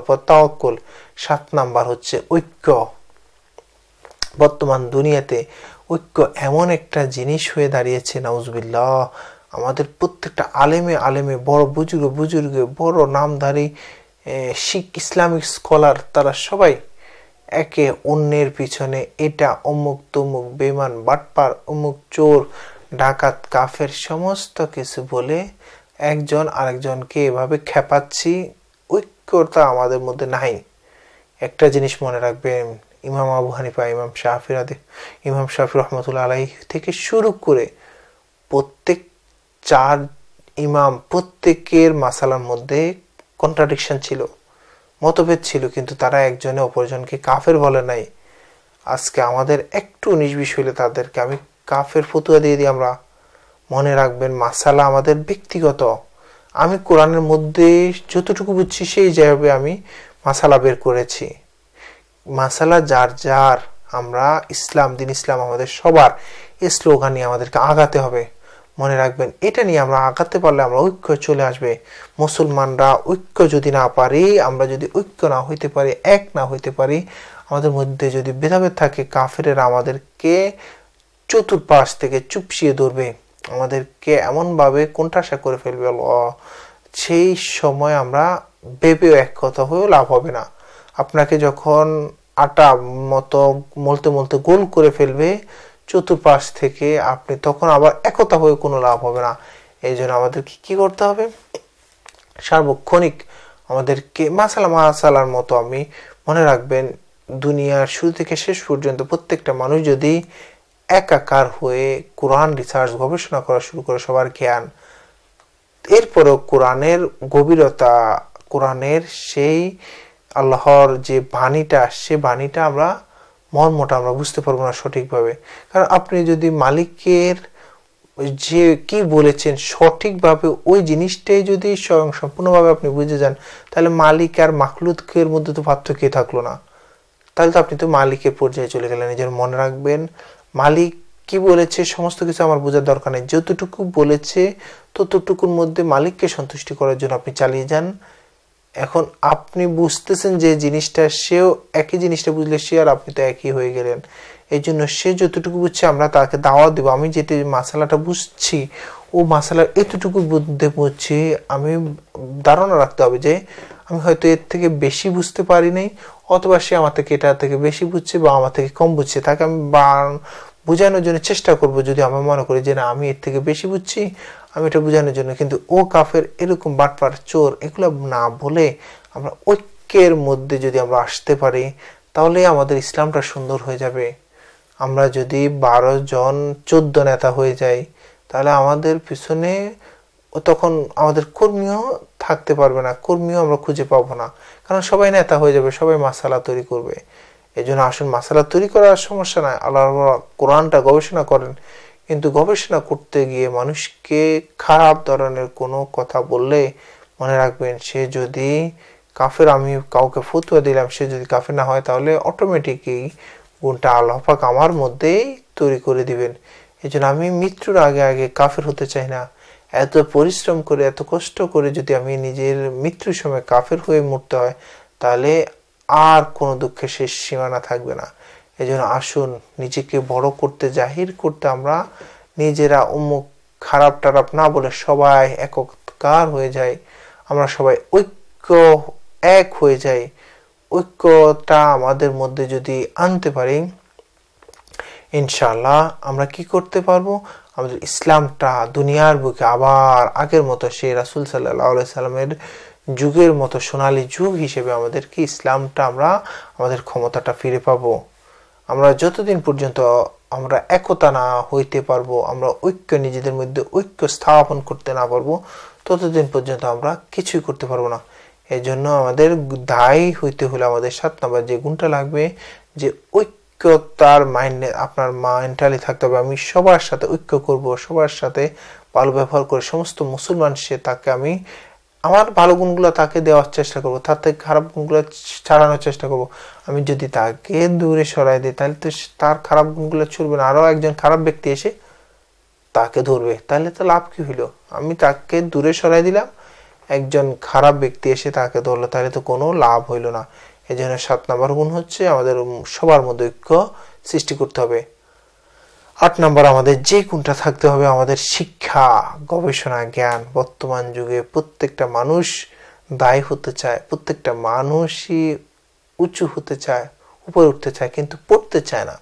উপর সাত নাম্বার হচ্ছে ঐক্য বর্তমান দুনিয়াতে ঐক্য এমন একটা জিনিস হয়ে দাঁড়িয়েছে নাউজবিল্লাহ আমাদের প্রত্যেকটা আলেমে আলেমে বড় বুজুর্গ বুজুর্গে বড় নামধারী শিখ ইসলামিক স্কলার তারা সবাই একে অন্যের পিছনে এটা অমুক তমুক বেমান বাটপার অমুক চোর ডাকাত কাফের সমস্ত কিছু বলে একজন আরেকজনকে এভাবে খেপাচ্ছি পার্থক্যতা আমাদের মধ্যে নাই একটা জিনিস মনে রাখবেন ইমাম আবু হানিফা ইমাম শাহির রাদে ইমাম শাহি রহমতুল্লা আলাই থেকে শুরু করে প্রত্যেক চার ইমাম প্রত্যেকের মাসালার মধ্যে কন্ট্রাডিকশন ছিল মতভেদ ছিল কিন্তু তারা একজনে অপরজনকে কাফের বলে নাই আজকে আমাদের একটু নিষ্বিষ হইলে তাদেরকে আমি কাফের ফতুয়া দিয়ে দিই আমরা মনে রাখবেন মাসালা আমাদের ব্যক্তিগত আমি কোরআনের মধ্যে যতটুকু বুঝছি সেই হিসাবে আমি মাসালা বের করেছি মাসালা যার যার আমরা ইসলাম দিন ইসলাম আমাদের সবার এই নিয়ে আমাদেরকে আগাতে হবে মনে রাখবেন এটা নিয়ে আমরা আগাতে পারলে আমরা ঐক্য চলে আসবে মুসলমানরা ঐক্য যদি না পারি আমরা যদি ঐক্য না হইতে পারি এক না হইতে পারি আমাদের মধ্যে যদি ভেদাভেদ থাকে কাফেরেরা আমাদেরকে চতুর্পাশ থেকে চুপসিয়ে ধরবে আমাদেরকে এমনভাবে কোনটাশা করে ফেলবে আল্লাহ সেই সময় আমরা ভেবেও এক কথা হয়েও লাভ হবে না আপনাকে যখন আটা মতো মলতে মলতে গোল করে ফেলবে চতুর্পাশ থেকে আপনি তখন আবার একতা হয়ে কোনো লাভ হবে না এই জন্য আমাদেরকে কী করতে হবে সার্বক্ষণিক আমাদেরকে মাসালা মাসালার মতো আমি মনে রাখবেন দুনিয়ার শুরু থেকে শেষ পর্যন্ত প্রত্যেকটা মানুষ যদি একাকার হয়ে কোরআন রিসার্চ গবেষণা করা শুরু করে সবার জ্ঞান এরপরেও কোরআনের গভীরতা কোরআনের সেই আল্লাহর যে বাণীটা সে বাণীটা আমরা মর্মটা আমরা বুঝতে পারবো না সঠিকভাবে কারণ আপনি যদি মালিকের যে কি বলেছেন সঠিকভাবে ওই জিনিসটাই যদি স্বয়ং সম্পূর্ণভাবে আপনি বুঝে যান তাহলে মালিক আর মাকলুদের মধ্যে তো পার্থক্যই থাকলো না তাহলে তো আপনি তো মালিকের পর্যায়ে চলে গেলেন নিজের মনে রাখবেন মালিক কি বলেছে সমস্ত কিছু আমার বোঝার দরকার নেই যতটুকু বলেছে ততটুকুর মধ্যে মালিককে সন্তুষ্টি করার জন্য আপনি চালিয়ে যান এখন আপনি বুঝতেছেন যে জিনিসটা সেও একই জিনিসটা বুঝলে সে আর আপনি তো একই হয়ে গেলেন এই জন্য সে যতটুকু বুঝছে আমরা তাকে দাওয়া দেবো আমি যেটি মশালাটা বুঝছি ও মশালার এতটুকু বুঝতে বুঝছি আমি ধারণা রাখতে হবে যে আমি হয়তো এর থেকে বেশি বুঝতে পারি নাই অথবা সে আমার থেকে এটা থেকে বেশি বুঝছে বা আমার থেকে কম বুঝছে তাকে আমি বোঝানোর জন্য চেষ্টা করব যদি আমি মনে করি যে না আমি এর থেকে বেশি বুঝছি আমি এটা বোঝানোর জন্য কিন্তু ও কাফের এরকম বাটপার চোর এগুলো না বলে আমরা ঐক্যের মধ্যে যদি আমরা আসতে পারি তাহলে আমাদের ইসলামটা সুন্দর হয়ে যাবে আমরা যদি বারো জন চোদ্দ নেতা হয়ে যাই তাহলে আমাদের পিছনে তখন আমাদের কর্মীও থাকতে পারবে না কর্মীও আমরা খুঁজে পাবো না কারণ সবাই নেতা হয়ে যাবে সবাই মাসালা তৈরি করবে এই জন্য আসুন মাসালা তৈরি করার সমস্যা নয় আল্লাহ কোরআনটা গবেষণা করেন কিন্তু গবেষণা করতে গিয়ে মানুষকে খারাপ ধরনের কোনো কথা বললে মনে রাখবেন সে যদি কাফের আমি কাউকে ফতুয়া দিলাম সে যদি কাফের না হয় তাহলে অটোমেটিকই গুণটা আল্লাহাক আমার মধ্যেই তৈরি করে দিবেন এই জন্য আমি মৃত্যুর আগে আগে কাফের হতে চাই না এত পরিশ্রম করে এত কষ্ট করে যদি আমি নিজের মৃত্যুর সময় কাফের হয়ে মরতে হয় তাহলে আর কোনো দুঃখের শেষ সীমানা থাকবে না এই জন্য আসুন নিজেকে বড় করতে জাহির করতে আমরা নিজেরা অমুক খারাপ টারাপ না বলে সবাই এককার হয়ে যায় আমরা সবাই ঐক্য এক হয়ে যাই ঐক্যটা আমাদের মধ্যে যদি আনতে পারি ইনশাল্লাহ আমরা কি করতে পারবো আমাদের ইসলামটা দুনিয়ার বুকে আবার আগের মতো সেই রাসুল সাল্লাহ সাল্লামের যুগের মতো সোনালি যুগ হিসেবে আমাদের কি ইসলামটা আমরা আমাদের ক্ষমতাটা ফিরে পাব আমরা যতদিন পর্যন্ত আমরা একতা না হইতে পারবো আমরা ঐক্য নিজেদের মধ্যে ঐক্য স্থাপন করতে না পারবো ততদিন পর্যন্ত আমরা কিছুই করতে পারবো না এই জন্য আমাদের দায়ী হইতে হলে আমাদের সাত নম্বর যে গুণটা লাগবে যে ঐক্য ঐক্যতার মাইন্ডে আপনার মাইন্ডালি থাকতে হবে আমি সবার সাথে ঐক্য করব সবার সাথে ভালো ব্যবহার করে সমস্ত মুসলমান সে তাকে আমি আমার ভালো গুণগুলো তাকে দেওয়ার চেষ্টা করব তার থেকে খারাপ গুণগুলো ছাড়ানোর চেষ্টা করব আমি যদি তাকে দূরে সরাই দিই তাহলে তো তার খারাপ গুণগুলো ছুড়বে না আরও একজন খারাপ ব্যক্তি এসে তাকে ধরবে তাহলে তো লাভ কী হইল আমি তাকে দূরে সরাই দিলাম একজন খারাপ ব্যক্তি এসে তাকে ধরলো তাহলে তো কোনো লাভ হইলো না এই জন্য সাত নম্বর গুণ হচ্ছে আমাদের সবার মধ্যে ঐক্য সৃষ্টি করতে হবে আট নম্বর আমাদের যে কোনটা থাকতে হবে আমাদের শিক্ষা গবেষণা জ্ঞান বর্তমান যুগে প্রত্যেকটা মানুষ দায়ী হতে চায় প্রত্যেকটা মানুষই উঁচু হতে চায় উপরে উঠতে চায় কিন্তু পড়তে চায় না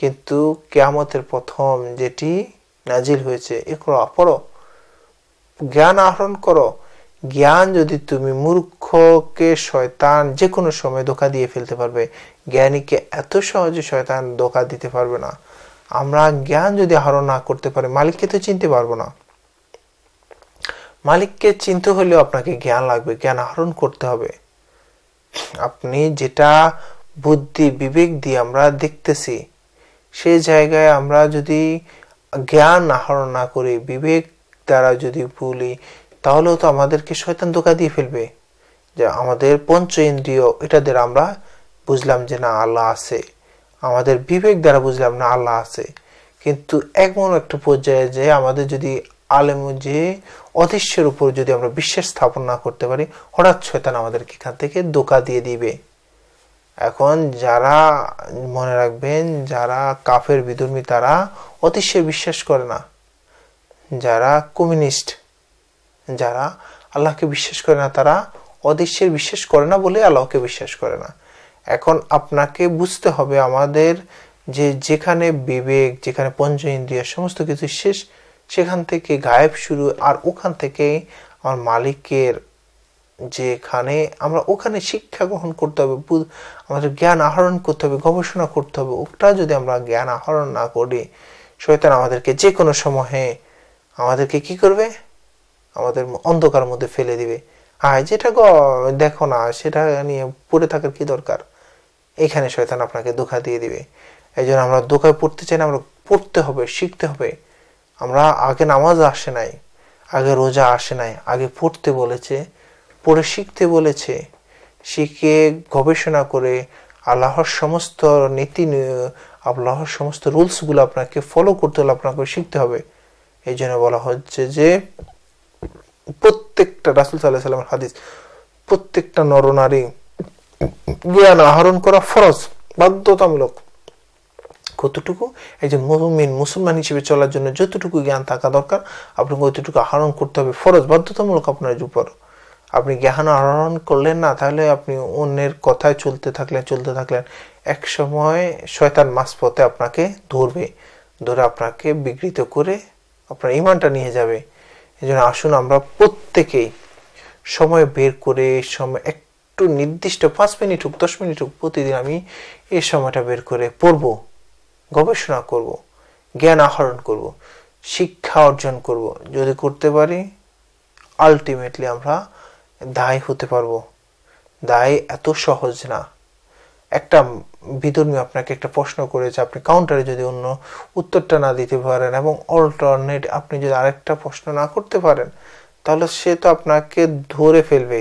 কিন্তু কেয়ামতের প্রথম যেটি নাজিল হয়েছে এগুলো পড়ো জ্ঞান আহরণ করো জ্ঞান যদি তুমি মূর্খকে শয়তান যে কোনো সময় ধোকা দিয়ে ফেলতে পারবে জ্ঞানীকে এত সহজে শয়তান ধোকা দিতে পারবে না আমরা জ্ঞান যদি আহরণ না করতে পারি মালিককে তো চিনতে পারবো না মালিককে চিনতে হলেও আপনাকে জ্ঞান লাগবে জ্ঞান আহরণ করতে হবে আপনি যেটা বুদ্ধি বিবেক দিয়ে আমরা দেখতেছি সে জায়গায় আমরা যদি জ্ঞান আহরণ না করি বিবেক দ্বারা যদি বলি তাহলেও তো আমাদেরকে শয়তান ধোকা দিয়ে ফেলবে যে আমাদের পঞ্চ ইন্দ্রিয় এটা দ্বারা আমরা বুঝলাম যে না আল্লাহ আছে আমাদের বিবেক দ্বারা বুঝলাম না আল্লাহ আছে কিন্তু এমন একটা পর্যায়ে যে আমাদের যদি আলেম যে অদৃশ্যের উপর যদি আমরা বিশ্বাস স্থাপন না করতে পারি হঠাৎ শয়তান আমাদেরকে এখান থেকে দোকা দিয়ে দিবে এখন যারা মনে রাখবেন যারা কাফের বিধর্মী তারা অদৃশ্যে বিশ্বাস করে না যারা কমিউনিস্ট যারা আল্লাহকে বিশ্বাস করে না তারা অদৃশ্যের বিশ্বাস করে না বলে আল্লাহকে বিশ্বাস করে না এখন আপনাকে বুঝতে হবে আমাদের যে যেখানে বিবেক যেখানে পঞ্চ ইন্দ্রিয় সমস্ত কিছু শেষ সেখান থেকে গায়েব শুরু আর ওখান থেকে আমার মালিকের যেখানে আমরা ওখানে শিক্ষা গ্রহণ করতে হবে আমাদের জ্ঞান আহরণ করতে হবে গবেষণা করতে হবে ওটা যদি আমরা জ্ঞান আহরণ না করি শয়তান আমাদেরকে যে কোনো সময়ে আমাদেরকে কি করবে আমাদের অন্ধকার মধ্যে ফেলে দিবে আর যেটা দেখো না সেটা নিয়ে পড়ে থাকার কি দরকার এখানে শয়তান আপনাকে ধোকা দিয়ে দিবে এই জন্য আমরা ধোকায় পড়তে চাই না আমরা পড়তে হবে শিখতে হবে আমরা আগে নামাজ আসে নাই আগে রোজা আসে নাই আগে পড়তে বলেছে পড়ে শিখতে বলেছে শিখে গবেষণা করে আল্লাহর সমস্ত নীতি আল্লাহর সমস্ত রুলসগুলো আপনাকে ফলো করতে হলে আপনাকে শিখতে হবে এই জন্য বলা হচ্ছে যে প্রত্যেকটা রাসুল সাল্লাহ সাল্লামের হাদিস প্রত্যেকটা নরনারী জ্ঞান আহরণ করা ফরজ বাধ্যতামূলক কতটুকু একজন মুমিন মুসলমান হিসেবে চলার জন্য যতটুকু জ্ঞান থাকা দরকার আপনাকে অতটুকু আহরণ করতে হবে ফরজ বাধ্যতামূলক আপনার উপর আপনি জ্ঞান আহরণ করলেন না তাহলে আপনি অন্যের কথায় চলতে থাকলেন চলতে থাকলেন এক সময় শয়তান পথে আপনাকে ধরবে ধরে আপনাকে বিকৃত করে আপনার ইমানটা নিয়ে যাবে এই জন্য আসুন আমরা প্রত্যেকেই সময় বের করে সময় একটু নির্দিষ্ট পাঁচ মিনিট হোক দশ মিনিট হোক প্রতিদিন আমি এই সময়টা বের করে পড়ব গবেষণা করব জ্ঞান আহরণ করব শিক্ষা অর্জন করব যদি করতে পারি আলটিমেটলি আমরা দায় হতে পারবো দায় এত সহজ না একটা বিধর্মী আপনাকে একটা প্রশ্ন করেছে আপনি কাউন্টারে যদি অন্য উত্তরটা না দিতে পারেন এবং অল্টারনেট আপনি যদি আরেকটা প্রশ্ন না করতে পারেন তাহলে সে তো আপনাকে ধরে ফেলবে